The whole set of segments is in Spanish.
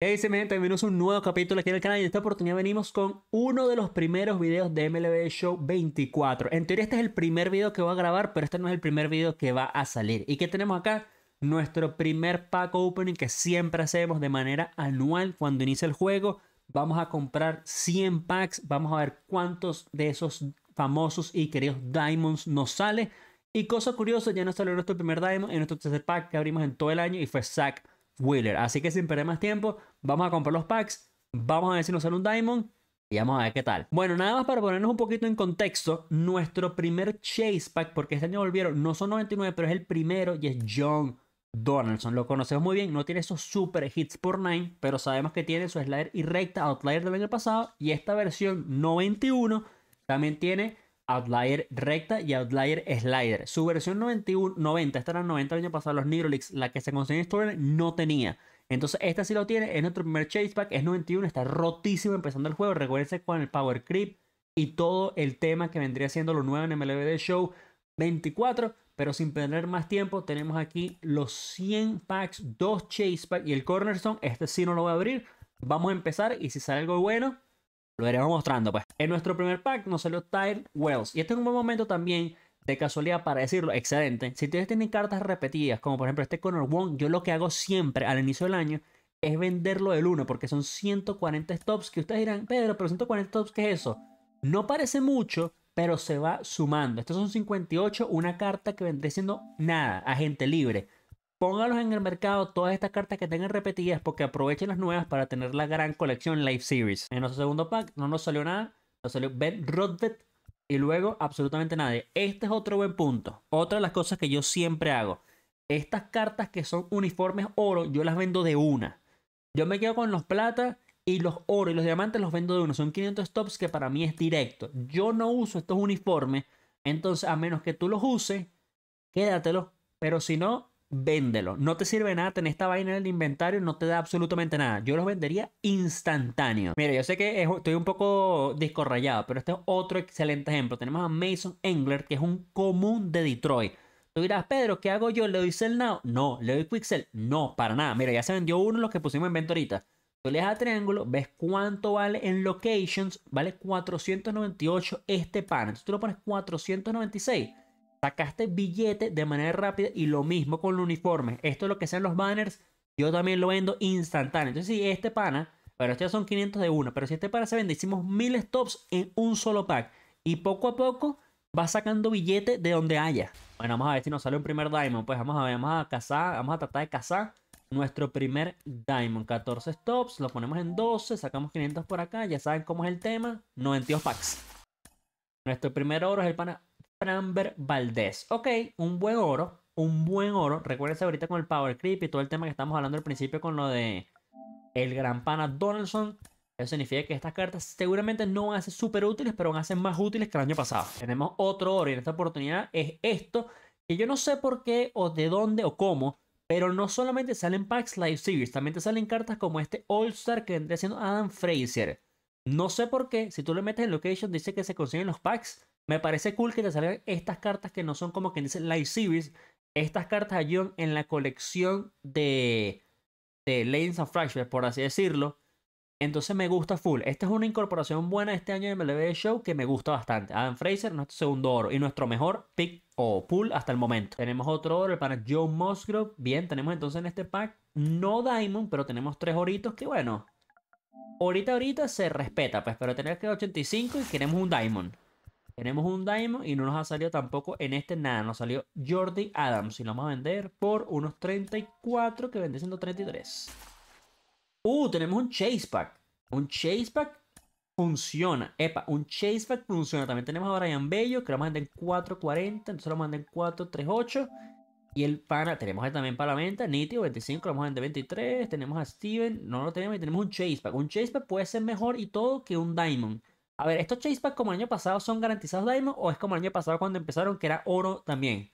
Hey, se bienvenidos a un nuevo capítulo aquí en el canal y en esta oportunidad venimos con uno de los primeros videos de MLB Show 24. En teoría este es el primer video que voy a grabar, pero este no es el primer video que va a salir. ¿Y qué tenemos acá? Nuestro primer pack opening que siempre hacemos de manera anual cuando inicia el juego. Vamos a comprar 100 packs, vamos a ver cuántos de esos famosos y queridos diamonds nos sale. Y cosa curiosa, ya nos salió nuestro primer diamond en nuestro tercer pack que abrimos en todo el año y fue Zack Wheeler. Así que sin perder más tiempo, vamos a comprar los packs, vamos a ver si nos sale un Diamond y vamos a ver qué tal. Bueno, nada más para ponernos un poquito en contexto, nuestro primer Chase Pack, porque este año volvieron, no son 99, pero es el primero y es John Donaldson. Lo conocemos muy bien, no tiene esos super hits por 9, pero sabemos que tiene su slider y recta outlier del año pasado y esta versión 91 también tiene Outlier recta y Outlier slider. Su versión 91, 90, esta era 90 el año pasado, los Nidrolix, la que se consiguió en Store no tenía. Entonces, esta sí lo tiene, es nuestro primer Chase Pack es 91, está rotísimo empezando el juego. Recuérdense con el Power Creep y todo el tema que vendría siendo lo nuevo en MLB de Show 24. Pero sin perder más tiempo, tenemos aquí los 100 packs, dos Chase packs. y el Cornerstone. Este sí no lo voy a abrir. Vamos a empezar y si sale algo bueno, lo iremos mostrando. Pues en nuestro primer pack nos salió Tire Wells. Y este es un buen momento también, de casualidad, para decirlo. Excelente. Si ustedes tienen cartas repetidas, como por ejemplo este Connor Wong, yo lo que hago siempre al inicio del año es venderlo del 1, porque son 140 stops. Que ustedes dirán, Pedro, pero 140 stops, ¿qué es eso? No parece mucho, pero se va sumando. Estos son 58, una carta que vendría siendo nada, agente libre. Póngalos en el mercado todas estas cartas que tengan repetidas porque aprovechen las nuevas para tener la gran colección Live Series. En nuestro segundo pack no nos salió nada, nos salió Ben y luego absolutamente nadie. Este es otro buen punto. Otra de las cosas que yo siempre hago. Estas cartas que son uniformes oro, yo las vendo de una. Yo me quedo con los plata y los oro y los diamantes los vendo de uno. Son 500 stops que para mí es directo. Yo no uso estos uniformes, entonces a menos que tú los uses, quédatelos. Pero si no, véndelo. No te sirve nada tener esta vaina en el inventario, no te da absolutamente nada. Yo los vendería instantáneo. Mira, yo sé que estoy un poco discorrayado, pero este es otro excelente ejemplo. Tenemos a Mason Engler, que es un común de Detroit. Tú dirás, Pedro, ¿qué hago yo? ¿Le doy Sell Now? No, ¿le doy pixel No, para nada. Mira, ya se vendió uno de los que pusimos en venta ahorita. Tú le das a triángulo, ves cuánto vale en locations, vale 498 este panel Entonces tú lo pones 496 sacaste billete de manera rápida y lo mismo con el uniforme. Esto es lo que sean los banners, yo también lo vendo instantáneo. Entonces, si este pana, pero estos son 500 de uno, pero si este pana se vende, hicimos 1000 stops en un solo pack y poco a poco va sacando billete de donde haya. Bueno, vamos a ver si nos sale un primer diamond. Pues vamos a ver, vamos a cazar, vamos a tratar de cazar nuestro primer diamond. 14 stops, lo ponemos en 12, sacamos 500 por acá, ya saben cómo es el tema. 92 packs. Nuestro primer oro es el pana Framber Valdez. Ok, un buen oro, un buen oro. Recuérdense ahorita con el Power Creep y todo el tema que estamos hablando al principio con lo de el gran pana Donaldson. Eso significa que estas cartas seguramente no van a ser súper útiles, pero van a ser más útiles que el año pasado. Tenemos otro oro y en esta oportunidad es esto, que yo no sé por qué o de dónde o cómo, pero no solamente salen packs Live Series, también te salen cartas como este All Star que vendría siendo Adam Fraser. No sé por qué, si tú le metes en Location dice que se consiguen los packs, me parece cool que te salgan estas cartas que no son como que dicen light Series. Estas cartas ayudan en la colección de, de Legends and Fractures, por así decirlo. Entonces me gusta full. Esta es una incorporación buena este año de MLB Show que me gusta bastante. Adam Fraser, nuestro segundo oro y nuestro mejor pick o pull hasta el momento. Tenemos otro oro para Joe Musgrove. Bien, tenemos entonces en este pack no Diamond, pero tenemos tres oritos que bueno. Ahorita, ahorita se respeta, pues, pero tenemos que 85 y queremos un Diamond. Tenemos un Diamond y no nos ha salido tampoco en este nada. Nos salió Jordi Adams y lo vamos a vender por unos 34 que vende 133. Uh, tenemos un Chase Pack. Un Chase Pack funciona. Epa, un Chase Pack funciona. También tenemos a Brian Bello que lo vamos a vender en 440. Entonces lo vamos a vender en 438. Y el pana, tenemos también para la venta, Nitio 25, lo vamos a vender 23. Tenemos a Steven, no lo tenemos. Y tenemos un Chase Pack. Un Chase Pack puede ser mejor y todo que un Diamond. A ver, ¿estos chasebacks como el año pasado son garantizados diamonds o es como el año pasado cuando empezaron que era oro también?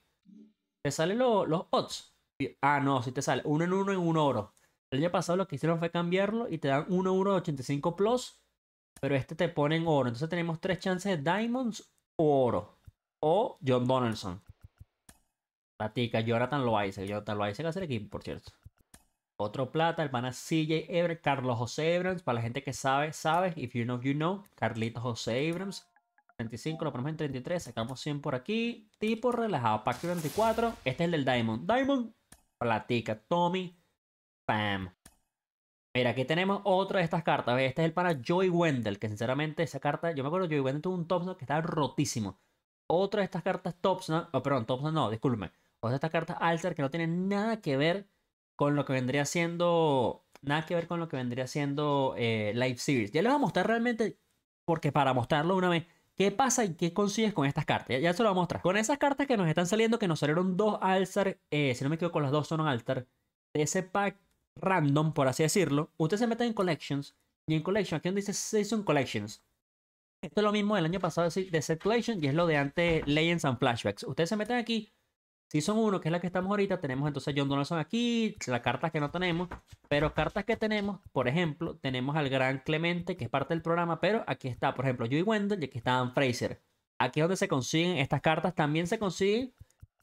¿Te salen los odds? Ah, no, si sí te sale. Uno en uno en un oro. El año pasado lo que hicieron fue cambiarlo y te dan 1 uno de 85 plus, pero este te pone en oro. Entonces tenemos tres chances de Diamonds o oro. O John Donaldson. Platica, Jonathan Loaiza. Jonathan Loaiza va a ser equipo, por cierto. Otro plata, el pana CJ Ever, Carlos José Abrams. Para la gente que sabe, sabe. If you know, you know. Carlito José Abrams. 35, lo ponemos en 33. Sacamos 100 por aquí. Tipo relajado. Pack 24. Este es el del Diamond. Diamond, platica. Tommy, pam. Mira, aquí tenemos otra de estas cartas. Este es el pana Joy Wendell. Que sinceramente, esa carta. Yo me acuerdo Joy Wendell tuvo un Thompson que estaba rotísimo. Otra de estas cartas Thompson. Oh, perdón, Thompson no, discúlpeme. Otra de estas cartas alter que no tiene nada que ver con lo que vendría siendo, nada que ver con lo que vendría siendo eh, Live Series. Ya les voy a mostrar realmente, porque para mostrarlo una vez, qué pasa y qué consigues con estas cartas. Ya, se lo voy a mostrar. Con esas cartas que nos están saliendo, que nos salieron dos Alzar, eh, si no me equivoco, las dos son altar de ese pack random, por así decirlo, ustedes se meten en Collections, y en Collections, aquí donde dice Season Collections. Esto es lo mismo del año pasado de Set Collection, y es lo de antes Legends and Flashbacks. Ustedes se meten aquí, son uno, que es la que estamos ahorita, tenemos entonces John Donaldson aquí, las cartas que no tenemos, pero cartas que tenemos, por ejemplo, tenemos al gran Clemente, que es parte del programa, pero aquí está, por ejemplo, Joey Wendell y aquí está Dan Fraser. Aquí es donde se consiguen estas cartas, también se consiguen,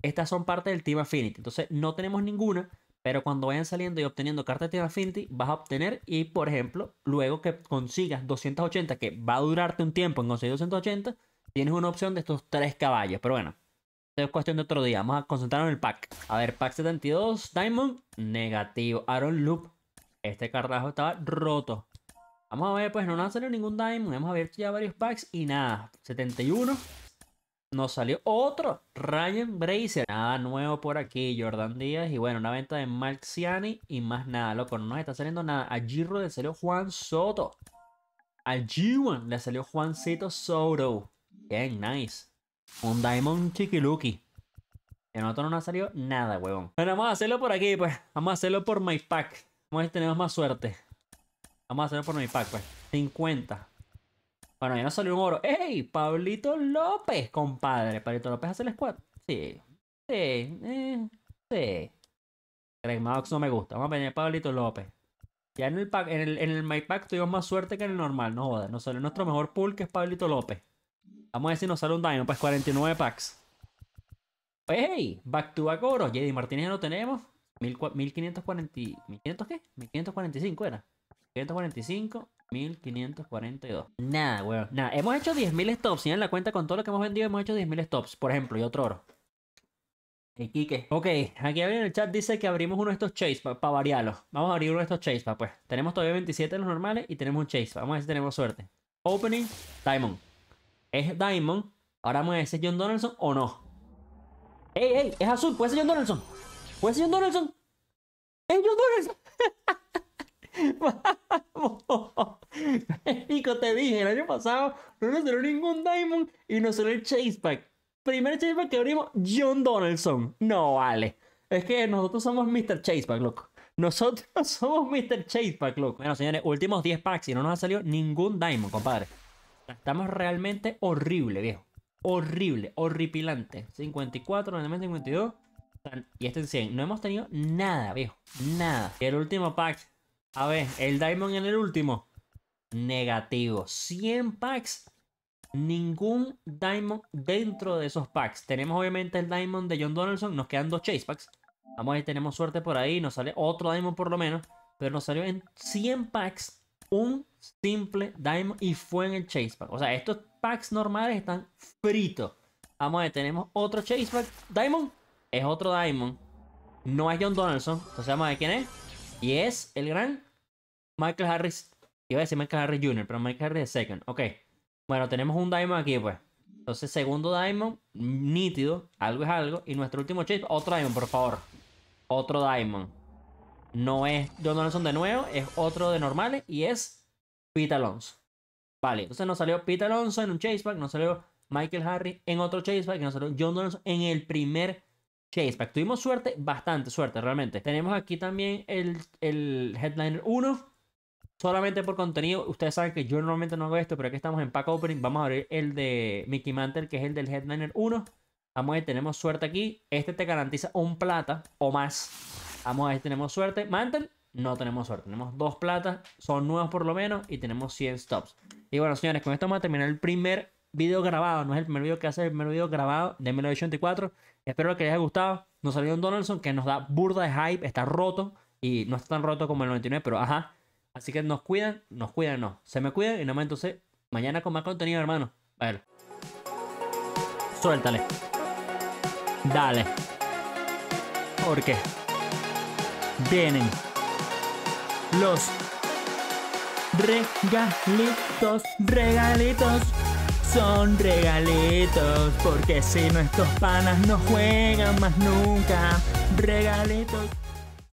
estas son parte del Team Affinity, entonces no tenemos ninguna, pero cuando vayan saliendo y obteniendo cartas de Team Affinity, vas a obtener y, por ejemplo, luego que consigas 280, que va a durarte un tiempo en conseguir 280, tienes una opción de estos tres caballos, pero bueno es cuestión de otro día. Vamos a concentrarnos en el pack. A ver, pack 72, Diamond, negativo. Aaron Loop. Este carajo estaba roto. Vamos a ver, pues no nos ha salido ningún Diamond. Hemos abierto ya varios packs y nada. 71. Nos salió otro. Ryan Bracer. Nada nuevo por aquí. Jordan Díaz. Y bueno, una venta de Marxiani y más nada, loco. No nos está saliendo nada. A Giro le salió Juan Soto. A G1 le salió Juancito Soto. Bien, nice. Un Diamond Chiquiluki. Que a nosotros no nos ha salido nada, huevón. Bueno, vamos a hacerlo por aquí, pues. Vamos a hacerlo por my pack. Vamos a ver si tenemos más suerte. Vamos a hacerlo por My pack, pues. 50. Bueno, ya nos salió un oro. ¡Ey! Pablito López, compadre. Pablito López hace el squad. Sí. Sí. Eh, sí. Greg Maddox no me gusta. Vamos a venir a Pablito López. Ya en el, en el, My Pack tuvimos más suerte que en el normal. No jodas. Nos salió nuestro mejor pool que es Pablito López. Vamos a decir si nos sale un diamond Pues 49 packs. Pues, hey, back to back oro. JD Martínez ya tenemos. 1540, ¿1500 qué? 1545 era. 1545, 1542. Nada, weón. Nada. Hemos hecho 10.000 stops. Si en la cuenta con todo lo que hemos vendido, hemos hecho 10.000 stops. Por ejemplo, y otro oro. Ok, aquí en el chat dice que abrimos uno de estos chase para variarlo variarlos. Vamos a abrir uno de estos chase para pues. Tenemos todavía 27 de los normales y tenemos un chase. Vamos a ver si tenemos suerte. Opening, Diamond. ¿Es Diamond? Ahora me ese John Donaldson o no. ¡Ey, ey! ¡Es azul! ¡Puede ser John Donaldson! ¡Puede ser John Donaldson! ¡Es John Donaldson! ¡Vamos! te dije, el año pasado no nos salió ningún Diamond y nos salió el Chase Pack. Primer Chase Pack que abrimos, John Donaldson. No vale. Es que nosotros somos Mr. Chase Pack, loco. Nosotros somos Mr. Chase Pack, loco. Bueno, señores, últimos 10 packs y no nos ha salido ningún Diamond, compadre. Estamos realmente horrible, viejo. Horrible, horripilante. 54, 52. Y este en 100. No hemos tenido nada, viejo. Nada. el último pack. A ver, el Diamond en el último. Negativo. 100 packs. Ningún Diamond dentro de esos packs. Tenemos obviamente el Diamond de John Donaldson. Nos quedan dos Chase Packs. Vamos a ver, tenemos suerte por ahí. Nos sale otro Diamond por lo menos. Pero nos salió en 100 packs un simple diamond y fue en el chase pack. O sea, estos packs normales están fritos. Vamos a ver, tenemos otro chase pack. Diamond es otro diamond. No es John Donaldson. Entonces vamos a ver quién es. Y es el gran Michael Harris. Iba a decir Michael Harris Jr., pero Michael Harris second. Ok. Bueno, tenemos un diamond aquí, pues. Entonces, segundo diamond, nítido. Algo es algo. Y nuestro último chase, otro diamond, por favor. Otro diamond. No es John Donaldson de nuevo, es otro de normales y es Pete Alonso. Vale, entonces nos salió Pete Alonso en un Pack nos salió Michael Harry en otro Chase Pack nos salió John Donaldson en el primer Pack Tuvimos suerte, bastante suerte realmente. Tenemos aquí también el, el headliner 1 solamente por contenido. Ustedes saben que yo normalmente no hago esto, pero aquí estamos en pack opening. Vamos a abrir el de Mickey Mantle, que es el del Headliner 1. Vamos a ver, tenemos suerte aquí. Este te garantiza un plata o más. Vamos a ver si tenemos suerte. Mantel no tenemos suerte. Tenemos dos platas, son nuevas por lo menos, y tenemos 100 stops. Y bueno, señores, con esto vamos a terminar el primer video grabado. No es el primer video que hace, el primer video grabado de 1984. Espero que les haya gustado. Nos salió un Donaldson que nos da burda de hype, está roto. Y no está tan roto como el 99, pero ajá. Así que nos cuidan, nos cuidan, no. Se me cuidan y nada más entonces mañana con más contenido, hermano. Vale. Suéltale. Dale. ¿Por qué? vienen los regalitos, regalitos. Son regalitos, porque si nuestros panas no juegan más nunca. Regalitos.